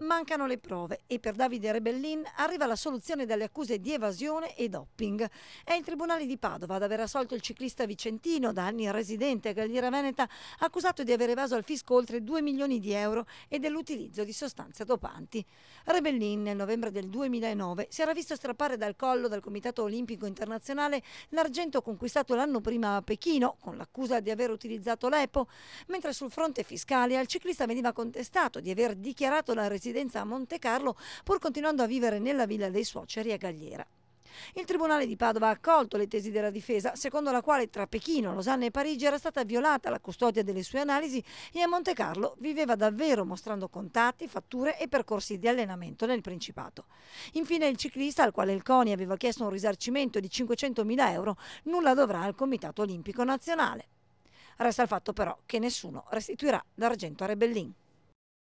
Mancano le prove e per Davide Rebellin arriva la soluzione dalle accuse di evasione e doping. È il Tribunale di Padova ad aver assolto il ciclista vicentino, da anni residente a Galliera Veneta, accusato di aver evaso al fisco oltre 2 milioni di euro e dell'utilizzo di sostanze dopanti. Rebellin nel novembre del 2009 si era visto strappare dal collo dal Comitato Olimpico Internazionale l'argento conquistato l'anno prima a Pechino con l'accusa di aver utilizzato l'EPO, mentre sul fronte fiscale al ciclista veniva contestato di aver dichiarato la residenza residenza a Monte Carlo pur continuando a vivere nella villa dei suoceri a Gagliera. Il Tribunale di Padova ha accolto le tesi della difesa, secondo la quale tra Pechino, Losanna e Parigi era stata violata la custodia delle sue analisi e a Monte Carlo viveva davvero mostrando contatti, fatture e percorsi di allenamento nel Principato. Infine il ciclista, al quale il CONI aveva chiesto un risarcimento di 500.000 euro, nulla dovrà al Comitato Olimpico Nazionale. Resta il fatto però che nessuno restituirà l'argento a Rebellin.